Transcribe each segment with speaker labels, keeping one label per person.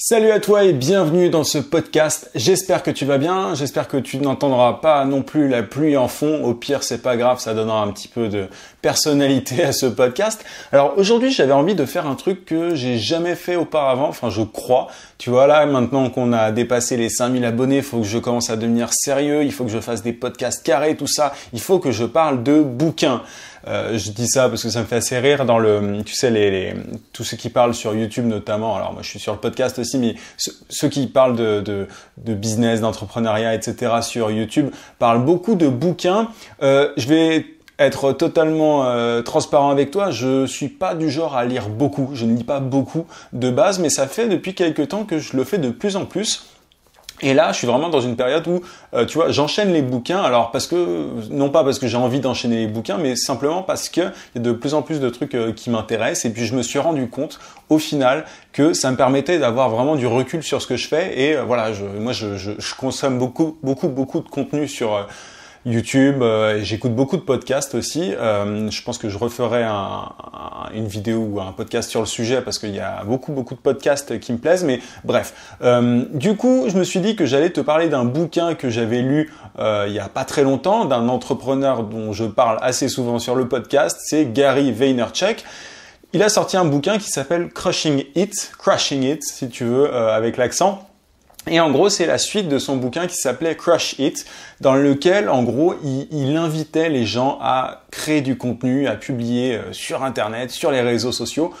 Speaker 1: Salut à toi et bienvenue dans ce podcast. J'espère que tu vas bien, j'espère que tu n'entendras pas non plus la pluie en fond. Au pire, c'est pas grave, ça donnera un petit peu de personnalité à ce podcast. Alors aujourd'hui, j'avais envie de faire un truc que j'ai jamais fait auparavant, enfin je crois. Tu vois là, maintenant qu'on a dépassé les 5000 abonnés, il faut que je commence à devenir sérieux, il faut que je fasse des podcasts carrés, tout ça. Il faut que je parle de bouquins. Euh, je dis ça parce que ça me fait assez rire dans le, tu sais, les, tous ceux qui parlent sur YouTube notamment. Alors moi, je suis sur le podcast aussi, mais ceux qui parlent de, business, d'entrepreneuriat, etc. sur YouTube parlent beaucoup de bouquins. Euh, je vais être totalement euh, transparent avec toi, je suis pas du genre à lire beaucoup, je ne lis pas beaucoup de base, mais ça fait depuis quelques temps que je le fais de plus en plus. Et là, je suis vraiment dans une période où, euh, tu vois, j'enchaîne les bouquins. Alors parce que, non pas parce que j'ai envie d'enchaîner les bouquins, mais simplement parce que y a de plus en plus de trucs euh, qui m'intéressent. Et puis je me suis rendu compte, au final, que ça me permettait d'avoir vraiment du recul sur ce que je fais. Et euh, voilà, je, moi, je, je, je, consomme beaucoup, beaucoup, beaucoup de contenu sur YouTube, euh, j'écoute beaucoup de podcasts aussi. Euh, je pense que je referai une vidéo ou un podcast sur le sujet parce qu'il y a beaucoup beaucoup de podcasts qui me plaisent. Mais bref, euh, du coup, je me suis dit que j'allais te parler d'un bouquin que j'avais lu il y a pas très longtemps d'un entrepreneur dont je parle assez souvent sur le podcast. C'est Gary Vaynerchuk. Il a sorti un bouquin qui s'appelle Crushing It, Crushing It si tu veux avec l'accent. Et en gros, c'est la suite de son bouquin qui s'appelait Crush It, dans lequel, en gros, il, il, invitait les gens à créer du contenu, à publier euh, sur Internet, sur les réseaux sociaux,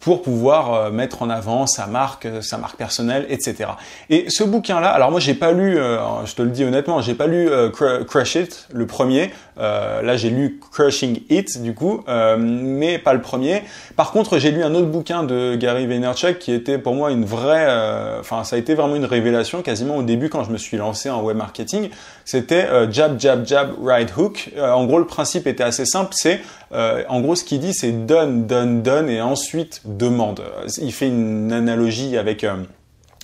Speaker 1: pour pouvoir euh, mettre en avant sa marque, euh, sa marque personnelle, etc. Et ce bouquin-là, alors moi j'ai pas lu, euh, je te le dis honnêtement, j'ai pas lu Crush It, le premier. là j'ai lu Crushing It du coup, mais pas le premier. Par contre j'ai lu un autre bouquin de Gary Vaynerchuk qui était pour moi une vraie, enfin ça a été vraiment une révélation quasiment au début quand je me suis lancé en web marketing. C'était jab jab jab right hook. en gros le principe était assez simple, c'est en gros ce qu'il dit c'est donne donne donne et ensuite demande. Il fait une analogie avec euh,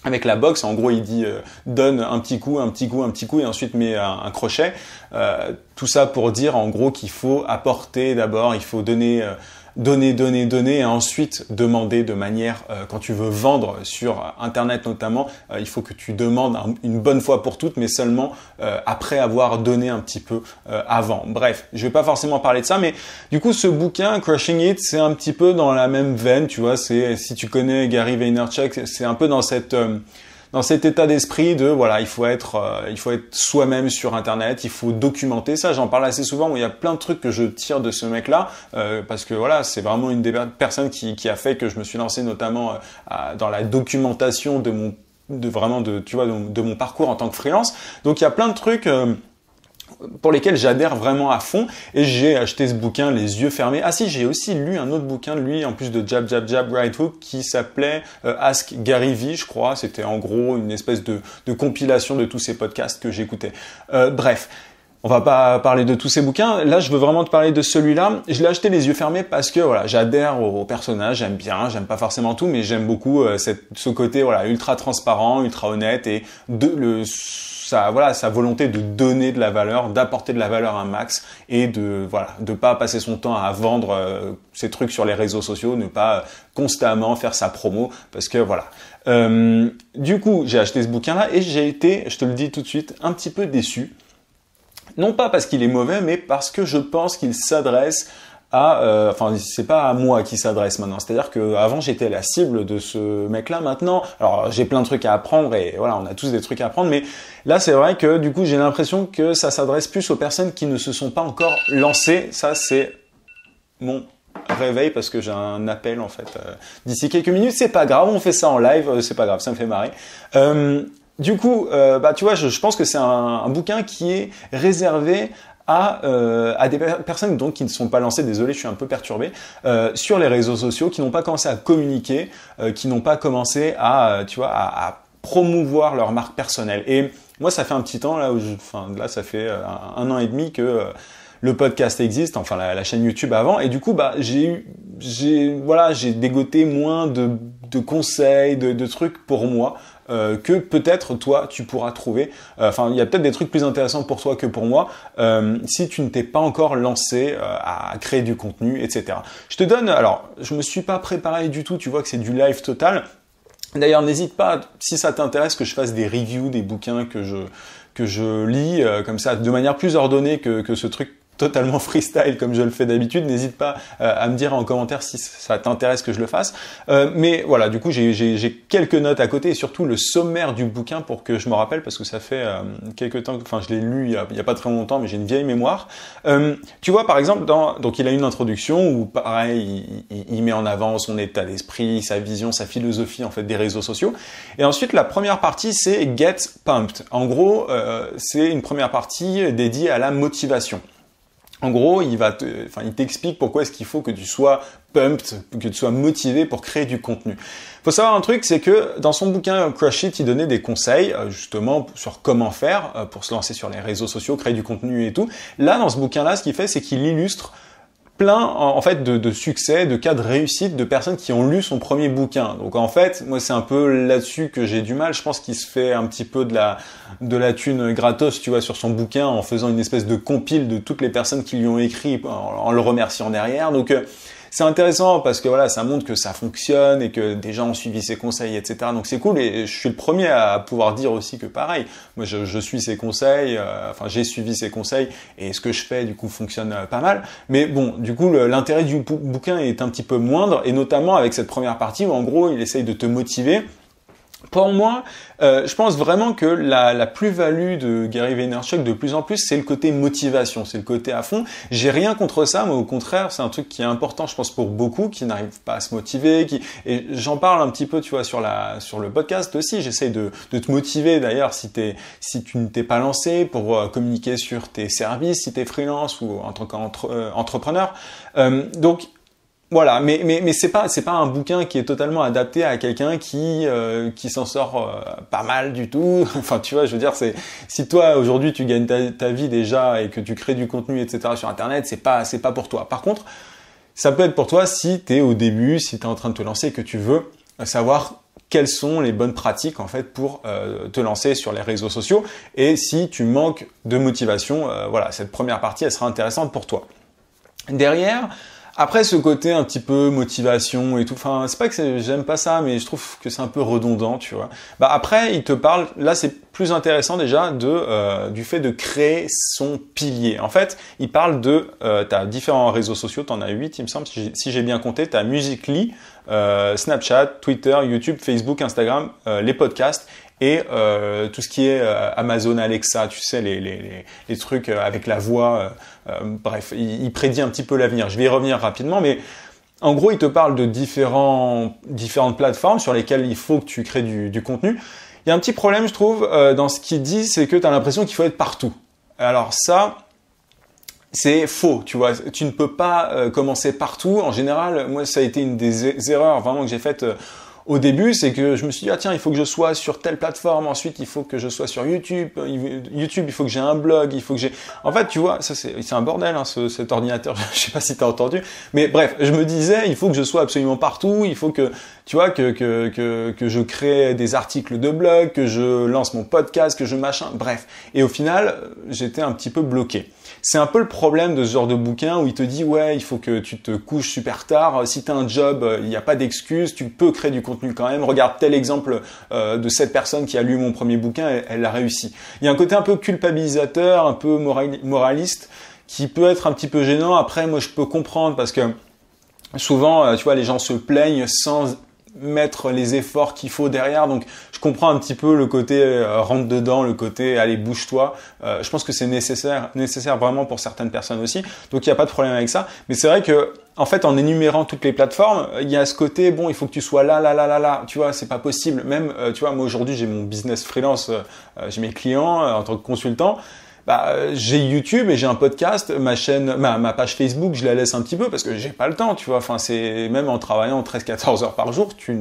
Speaker 1: avec la boxe, en gros, il dit euh, donne un petit coup, un petit coup, un petit coup, et ensuite met un, crochet. Euh, tout ça pour dire, en gros, qu'il faut apporter d'abord, il faut donner donner, donner, donner, et ensuite demander de manière, euh, quand tu veux vendre sur Internet notamment, euh, il faut que tu demandes une bonne fois pour toutes, mais seulement euh, après avoir donné un petit peu avant. Bref, je vais pas forcément parler de ça, mais du coup, ce bouquin, Crushing It, c'est un petit peu dans la même veine, tu vois, c'est, si tu connais Gary Vaynerchuk, c'est un peu dans cette dans cet état d'esprit de voilà, il faut être, euh, il faut être soi-même sur Internet, il faut documenter ça. J'en parle assez souvent. il y a plein de trucs que je tire de ce mec-là euh, parce que voilà, c'est vraiment une des personnes qui, qui, a fait que je me suis lancé notamment euh, dans la documentation de mon de vraiment de tu vois de mon parcours en tant que freelance. Donc il y a plein de trucs pour lesquels j'adhère vraiment à fond. Et j'ai acheté ce bouquin les yeux fermés. Ah si, j'ai aussi lu un autre bouquin de lui, en plus de Jab Jab Jab Right Hook, qui s'appelait euh, Ask Gary Vee, je crois. C'était en gros une espèce de, compilation de tous ces podcasts que j'écoutais. Euh, bref. On va pas parler de tous ces bouquins. Là, je veux vraiment te parler de celui-là. Je l'ai acheté les yeux fermés parce que voilà, j'adhère au personnage, j'aime bien, j'aime pas forcément tout, mais j'aime beaucoup euh, cette, ce côté voilà ultra transparent, ultra honnête et de le sa, voilà, sa volonté de donner de la valeur, d'apporter de la valeur à Max et de voilà, de pas passer son temps à vendre euh, ses trucs sur les réseaux sociaux, ne pas euh, constamment faire sa promo parce que voilà. Euh, du coup, j'ai acheté ce bouquin là et j'ai été, je te le dis tout de suite, un petit peu déçu. Non pas parce qu'il est mauvais, mais parce que je pense qu'il s'adresse euh, enfin c'est pas à moi qui s'adresse maintenant. C'est-à-dire que avant j'étais la cible de ce mec-là. Maintenant, alors j'ai plein de trucs à apprendre et voilà, on a tous des trucs à apprendre. Mais là, c'est vrai que du coup, j'ai l'impression que ça s'adresse plus aux personnes qui ne se sont pas encore lancées. Ça, c'est mon réveil parce que j'ai un appel en fait euh, d'ici quelques minutes. C'est pas grave, on fait ça en live. Euh, c'est pas grave, ça me fait marrer. du coup, bah tu vois, je, pense que c'est un bouquin qui est réservé euh, à, des personnes donc qui ne sont pas lancées, désolé, je suis un peu perturbé, euh, sur les réseaux sociaux, qui n'ont pas commencé à communiquer, euh, qui n'ont pas commencé à, tu vois, à, promouvoir leur marque personnelle. Et moi, ça fait un petit temps là, enfin là, ça fait un, an et demi que le podcast existe, enfin la, chaîne YouTube avant, et du coup bah j'ai eu, j'ai voilà, j'ai dégoté moins de, conseils, de, trucs pour moi, euh, que peut-être toi tu pourras trouver. Euh, enfin, il y a peut-être des trucs plus intéressants pour toi que pour moi euh, si tu ne t'es pas encore lancé à créer du contenu, etc. Je te donne, alors, je me suis pas préparé du tout. Tu vois que c'est du live total. D'ailleurs, n'hésite pas, si ça t'intéresse, que je fasse des reviews des bouquins que je que je lis comme ça de manière plus ordonnée que, que ce truc totalement freestyle comme je le fais d'habitude. N'hésite pas euh, à me dire en commentaire si ça t'intéresse que je le fasse. Euh, mais voilà, du coup, j'ai quelques notes à côté et surtout le sommaire du bouquin pour que je me rappelle parce que ça fait euh, quelques temps, enfin, je l'ai lu il n'y a, pas très longtemps, mais j'ai une vieille mémoire. tu vois, par exemple, dans, donc il a une introduction où, pareil, il, met en avant son état d'esprit, sa vision, sa philosophie en fait des réseaux sociaux. Et ensuite, la première partie, c'est Get Pumped. En gros, c'est une première partie dédiée à la motivation. En gros, il va, enfin, il t'explique pourquoi est-ce qu'il faut que tu sois pumped, que tu sois motivé pour créer du contenu. Faut savoir un truc, c'est que dans son bouquin Crush It, il donnait des conseils euh, justement sur comment faire euh, pour se lancer sur les réseaux sociaux, créer du contenu et tout. Là, dans ce bouquin-là, ce qu'il fait, c'est qu'il illustre plein en fait de, succès, de cas de réussite, de personnes qui ont lu son premier bouquin. Donc en fait, moi c'est un peu là-dessus que j'ai du mal. Je pense qu'il se fait un petit peu de la de la thune gratos, tu vois, sur son bouquin en faisant une espèce de compile de toutes les personnes qui lui ont écrit en, le remerciant derrière. Donc euh, c'est intéressant parce que voilà, ça montre que ça fonctionne et que des gens ont suivi ses conseils, etc. Donc c'est cool et je suis le premier à pouvoir dire aussi que pareil, moi je, suis ses conseils, euh, enfin j'ai suivi ses conseils et ce que je fais du coup fonctionne euh, pas mal. Mais bon, du coup l'intérêt du bouquin est un petit peu moindre et notamment avec cette première partie où en gros il essaye de te motiver pour moi, euh, je pense vraiment que la, plus-value de Gary Vaynerchuk de plus en plus, c'est le côté motivation, c'est le côté à fond. J'ai rien contre ça, mais au contraire, c'est un truc qui est important, je pense, pour beaucoup qui n'arrivent pas à se motiver. Qui... Et j'en parle un petit peu, tu vois, sur la sur le podcast aussi. J'essaye de, de, te motiver d'ailleurs si si tu ne t'es pas lancé pour euh, communiquer sur tes services, si tu es freelance ou en tant qu'entrepreneur. Euh, euh, donc voilà, mais mais mais c'est pas un bouquin qui est totalement adapté à quelqu'un qui euh, s'en sort euh, pas mal du tout. enfin, tu vois, je veux dire, c'est si toi aujourd'hui tu gagnes ta, vie déjà et que tu crées du contenu etc sur internet, c'est pas c'est pas pour toi. Par contre, ça peut être pour toi si tu es au début, si tu es en train de te lancer et que tu veux savoir quelles sont les bonnes pratiques en fait pour euh, te lancer sur les réseaux sociaux et si tu manques de motivation, voilà, cette première partie elle sera intéressante pour toi. Derrière, après, ce côté un petit peu motivation et tout, enfin, c'est pas que j'aime pas ça, mais je trouve que c'est un peu redondant, tu vois. Bah après, il te parle, là, c'est plus intéressant déjà de euh, du fait de créer son pilier. En fait, il parle de, tu euh, t'as différents réseaux sociaux, t'en as 8, il me semble, si j'ai bien compté, t'as Musical.ly, euh, Snapchat, Twitter, YouTube, Facebook, Instagram, les podcasts, et euh, tout ce qui est euh, Amazon Alexa, tu sais, les, trucs euh, avec la voix, bref, il, prédit un petit peu l'avenir. Je vais y revenir rapidement, mais en gros, il te parle de différents, différentes plateformes sur lesquelles il faut que tu crées du, contenu. Il y a un petit problème, je trouve, dans ce qu'il dit, c'est que tu as l'impression qu'il faut être partout. Alors ça, c'est faux, tu vois. Tu ne peux pas commencer partout. En général, moi, ça a été une des e-, erreurs vraiment que j'ai faites au début, c'est que je me suis dit, ah tiens, il faut que je sois sur telle plateforme, ensuite il faut que je sois sur YouTube, YouTube, il faut que j'ai un blog, il faut que j'ai... En fait, tu vois, ça c'est un bordel, hein, ce, cet ordinateur, je sais pas si as entendu, mais bref, je me disais, il faut que je sois absolument partout, il faut que, tu vois, que, que, que, que je crée des articles de blog, que je lance mon podcast, que je machin, bref. Et au final, j'étais un petit peu bloqué. C'est un peu le problème de ce genre de bouquin où il te dit ouais, il faut que tu te couches super tard, si t'as un job, il euh, n'y a pas d'excuse, tu peux créer du contenu quand même. Regarde tel exemple euh, de cette personne qui a lu mon premier bouquin, elle, elle a réussi. Il y a un côté un peu culpabilisateur, un peu moraliste qui peut être un petit peu gênant. Après, moi, je peux comprendre parce que souvent, euh, tu vois, les gens se plaignent sans mettre les efforts qu'il faut derrière. Donc je comprends un petit peu le côté euh, rentre dedans, le côté allez bouge-toi. Euh, je pense que c'est nécessaire, nécessaire vraiment pour certaines personnes aussi. Donc il n'y a pas de problème avec ça. Mais c'est vrai que en fait, en énumérant toutes les plateformes, il y a ce côté, bon, il faut que tu sois là, là, là, là, là, tu vois, c'est pas possible. Même, euh, tu vois, moi aujourd'hui, j'ai mon business freelance, j'ai mes clients en tant que consultant, bah, euh, j'ai YouTube et j'ai un podcast, ma chaîne, ma, page Facebook, je la laisse un petit peu parce que j'ai pas le temps, tu vois. Enfin, c'est même en travaillant 13-14 heures par jour, tu,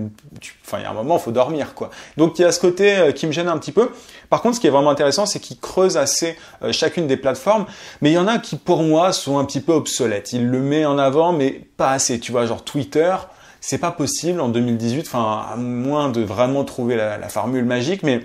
Speaker 1: enfin, il y a un moment, faut dormir, quoi. Donc, il y a ce côté euh, qui me gêne un petit peu. Par contre, ce qui est vraiment intéressant, c'est qu'il creuse assez euh, chacune des plateformes, mais il y en a qui, pour moi, sont un petit peu obsolètes. Il le met en avant, mais pas assez, tu vois. Genre Twitter, c'est pas possible en 2018, enfin, à moins de vraiment trouver la, la formule magique, mais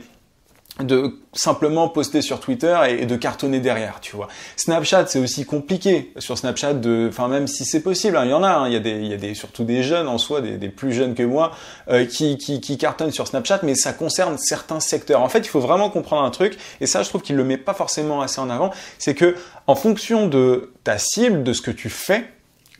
Speaker 1: de simplement poster sur Twitter et, de cartonner derrière, tu vois. Snapchat, c'est aussi compliqué sur Snapchat de, enfin même si c'est possible, hein, il y en a, hein, il y a des, il y a des surtout des jeunes en soi, des, plus jeunes que moi, euh, qui, qui, qui cartonnent sur Snapchat, mais ça concerne certains secteurs. En fait, il faut vraiment comprendre un truc, et ça, je trouve qu'il le met pas forcément assez en avant, c'est que en fonction de ta cible, de ce que tu fais,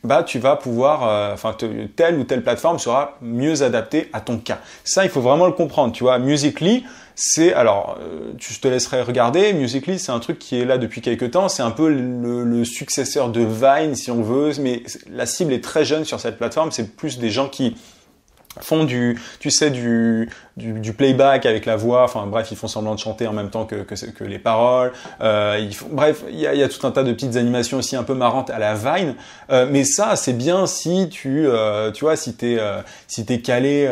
Speaker 1: bah, tu vas pouvoir, euh, enfin, telle ou telle plateforme sera mieux adaptée à ton cas. Ça, il faut vraiment le comprendre. Tu vois, Musically, c'est, alors, euh, je te laisserai regarder. Musically, c'est un truc qui est là depuis quelques temps. C'est un peu le, successeur de Vine, si on veut, mais la cible est très jeune sur cette plateforme. C'est plus des gens qui font du, tu sais, du, du, playback avec la voix. Enfin bref, ils font semblant de chanter en même temps que, que, les paroles. Euh, bref, il y a, tout un tas de petites animations aussi un peu marrantes à la Vine. Euh, mais ça, c'est bien si tu, euh, tu vois, si t'es, si t'es calé.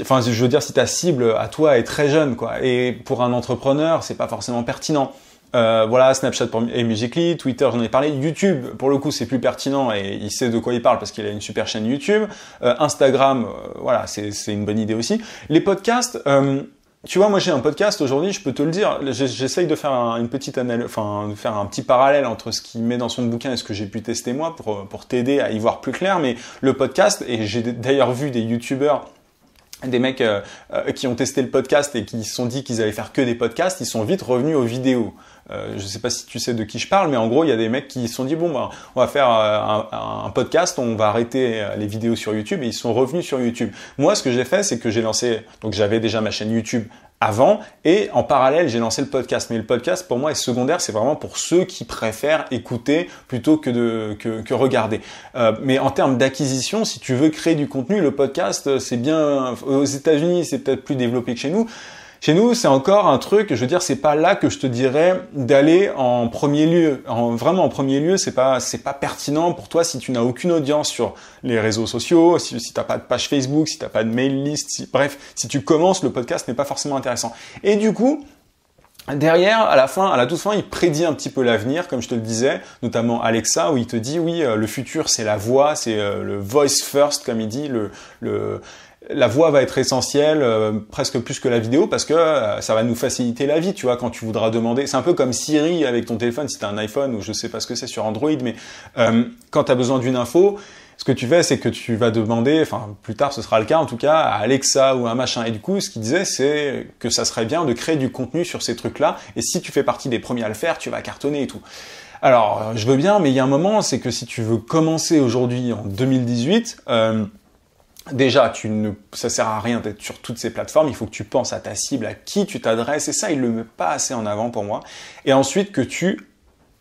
Speaker 1: enfin, je veux dire, si ta cible à toi est très jeune, quoi. Et pour un entrepreneur, c'est pas forcément pertinent. Euh, voilà, Snapchat pour, et Musically, Twitter, j'en ai parlé, YouTube, pour le coup, c'est plus pertinent et il sait de quoi il parle parce qu'il a une super chaîne YouTube, euh, Instagram, euh, voilà, c'est une bonne idée aussi. Les podcasts, tu vois, moi j'ai un podcast aujourd'hui, je peux te le dire, j'essaye de faire une petite enfin, de faire un petit parallèle entre ce qu'il met dans son bouquin et ce que j'ai pu tester moi pour, pour t'aider à y voir plus clair, mais le podcast, et j'ai d'ailleurs vu des YouTubeurs des mecs qui ont testé le podcast et qui se sont dit qu'ils allaient faire que des podcasts, ils sont vite revenus aux vidéos. Euh, je ne sais pas si tu sais de qui je parle, mais en gros, il y a des mecs qui se sont dit bon, bah, on va faire euh, un, podcast, on va arrêter euh, les vidéos sur YouTube, et ils sont revenus sur YouTube. Moi, ce que j'ai fait, c'est que j'ai lancé, donc j'avais déjà ma chaîne YouTube avant et en parallèle j'ai lancé le podcast mais le podcast pour moi est secondaire c'est vraiment pour ceux qui préfèrent écouter plutôt que de que, regarder mais en termes d'acquisition si tu veux créer du contenu le podcast c'est bien aux États-Unis c'est peut-être plus développé que chez nous chez nous, c'est encore un truc, je veux dire, c'est pas là que je te dirais d'aller en premier lieu. vraiment en premier lieu, c'est pas, c'est pas pertinent pour toi si tu n'as aucune audience sur les réseaux sociaux, si, tu n'as pas de page Facebook, si tu n'as pas de mail list, bref, si tu commences, le podcast n'est pas forcément intéressant. Et du coup, Derrière, à la fin, à la toute fin, il prédit un petit peu l'avenir, comme je te le disais, notamment Alexa, où il te dit oui, euh, le futur c'est la voix, c'est euh, le voice first, comme il dit, le, le la voix va être essentielle euh, presque plus que la vidéo parce que euh, ça va nous faciliter la vie, tu vois, quand tu voudras demander. C'est un peu comme Siri avec ton téléphone, si as un iPhone ou je sais pas ce que c'est sur Android, mais euh, quand tu as besoin d'une info, ce que tu fais, c'est que tu vas demander, enfin plus tard ce sera le cas en tout cas, à Alexa ou à un machin. Et du coup, ce qu'il disait, c'est que ça serait bien de créer du contenu sur ces trucs-là. Et si tu fais partie des premiers à le faire, tu vas cartonner et tout. Alors, je veux bien, mais il y a un moment, c'est que si tu veux commencer aujourd'hui en 2018, déjà, tu ne, ça sert à rien d'être sur toutes ces plateformes. Il faut que tu penses à ta cible, à qui tu t'adresses. Et ça, il le met pas assez en avant pour moi. Et ensuite, que tu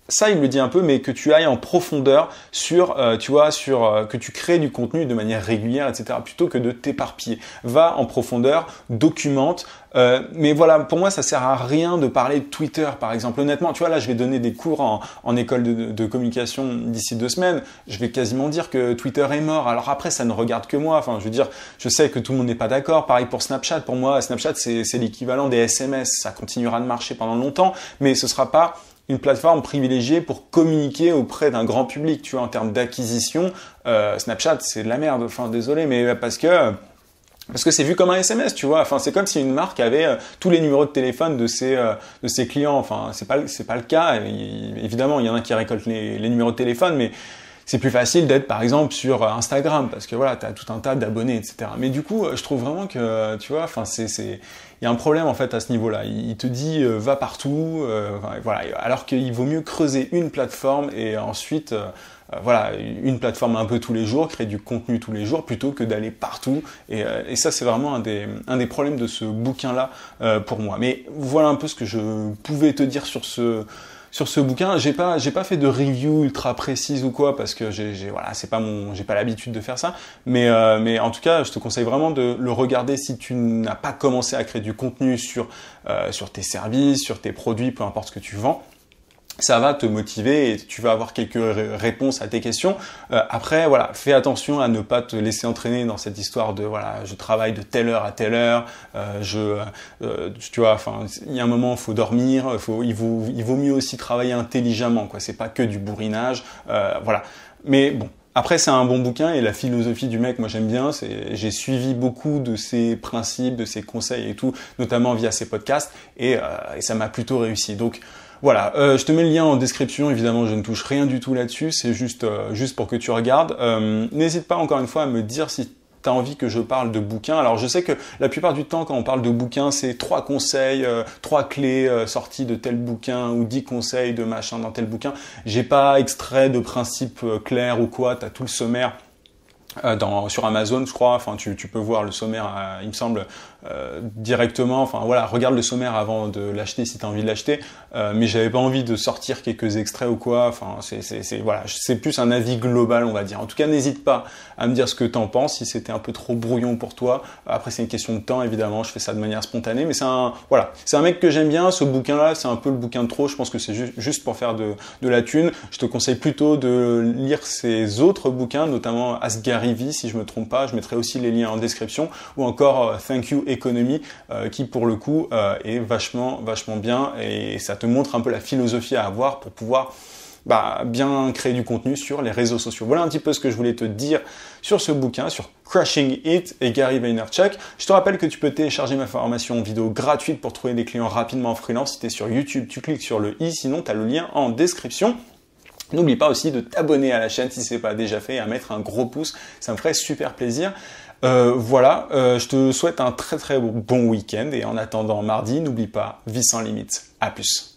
Speaker 1: ça il le dit un peu, mais que tu ailles en profondeur sur, euh, tu vois, sur euh, que tu crées du contenu de manière régulière, etc. Plutôt que de t'éparpiller. Va en profondeur, documente. Euh, mais voilà, pour moi, ça sert à rien de parler de Twitter, par exemple. Honnêtement, tu vois, là, je vais donner des cours en, école de, de communication d'ici deux semaines. Je vais quasiment dire que Twitter est mort. Alors après, ça ne regarde que moi. Enfin, je veux dire, je sais que tout le monde n'est pas d'accord. Pareil pour Snapchat. Pour moi, Snapchat, c'est l'équivalent des SMS. Ça continuera de marcher pendant longtemps, mais ce sera pas une plateforme privilégiée pour communiquer auprès d'un grand public, tu vois, en termes d'acquisition. Euh, Snapchat, c'est de la merde, enfin désolé, mais euh, parce que euh, parce que c'est vu comme un SMS, tu vois. Enfin, c'est comme si une marque avait tous les numéros de téléphone de ses de ses clients. Enfin, c'est pas c'est pas le cas. évidemment, il y en a qui récoltent les, numéros de téléphone, mais c'est plus facile d'être par exemple sur Instagram parce que voilà, tu as tout un tas d'abonnés, etc. Mais du coup, je trouve vraiment que tu vois, enfin, c'est il y a un problème en fait à ce niveau-là. Il te dit euh, va partout, euh, voilà, alors qu'il vaut mieux creuser une plateforme et ensuite euh, voilà, une plateforme un peu tous les jours, créer du contenu tous les jours plutôt que d'aller partout. Et, ça, c'est vraiment un un des problèmes de ce bouquin-là pour moi. Mais voilà un peu ce que je pouvais te dire sur ce, sur ce bouquin. J'ai pas, j'ai pas fait de review ultra précise ou quoi parce que j'ai, voilà, c'est pas mon, j'ai pas l'habitude de faire ça. Euh, mais, en tout cas, je te conseille vraiment de le regarder si tu n'as pas commencé à créer du contenu sur, euh, sur tes services, sur tes produits, peu importe ce que tu vends ça va te motiver et tu vas avoir quelques réponses à tes questions. Euh, après, voilà, fais attention à ne pas te laisser entraîner dans cette histoire de voilà, je travaille de telle heure à telle heure, euh, je, euh, tu vois, enfin, il y a un moment, faut dormir, faut, il vaut, il vaut mieux aussi travailler intelligemment, quoi. C'est pas que du bourrinage, voilà. Mais bon, après, c'est un bon bouquin et la philosophie du mec, moi j'aime bien. J'ai suivi beaucoup de ses principes, de ses conseils et tout, notamment via ses podcasts, et, et ça m'a plutôt réussi. Donc, voilà, euh, je te mets le lien en description, évidemment je ne touche rien du tout là-dessus, c'est juste, euh, juste pour que tu regardes. Euh, n'hésite pas encore une fois à me dire si tu as envie que je parle de bouquins. Alors je sais que la plupart du temps quand on parle de bouquins, c'est trois conseils, trois clés sorties de tel bouquin ou dix conseils de machin dans tel bouquin. J'ai pas extrait de principe clair ou quoi, tu as tout le sommaire. Dans, sur Amazon, je crois. Enfin, tu, peux voir le sommaire, il me semble, euh, directement, enfin voilà, regarde le sommaire avant de l'acheter si tu as envie de l'acheter, euh, mais j'avais pas envie de sortir quelques extraits ou quoi, enfin c'est voilà, c'est plus un avis global on va dire. En tout cas, n'hésite pas à me dire ce que tu en penses, si c'était un peu trop brouillon pour toi. Après c'est une question de temps évidemment, je fais ça de manière spontanée, mais c'est un voilà, c'est un mec que j'aime bien, ce bouquin là, c'est un peu le bouquin de trop, je pense que c'est juste pour faire de, la thune. Je te conseille plutôt de lire ses autres bouquins, notamment Asgarivi si je me trompe pas, je mettrai aussi les liens en description ou encore euh, Thank You économie euh, qui pour le coup euh, est vachement vachement bien et ça te montre un peu la philosophie à avoir pour pouvoir bah, bien créer du contenu sur les réseaux sociaux. Voilà un petit peu ce que je voulais te dire sur ce bouquin, sur Crushing It et Gary Vaynerchuk. Je te rappelle que tu peux télécharger ma formation vidéo gratuite pour trouver des clients rapidement en freelance. Si tu es sur YouTube, tu cliques sur le i, sinon tu as le lien en description. N'oublie pas aussi de t'abonner à la chaîne si ce n'est pas déjà fait et à mettre un gros pouce, ça me ferait super plaisir. Euh, voilà, euh, je te souhaite un très très bon week-end et en attendant mardi, n'oublie pas, vie sans limite. À plus.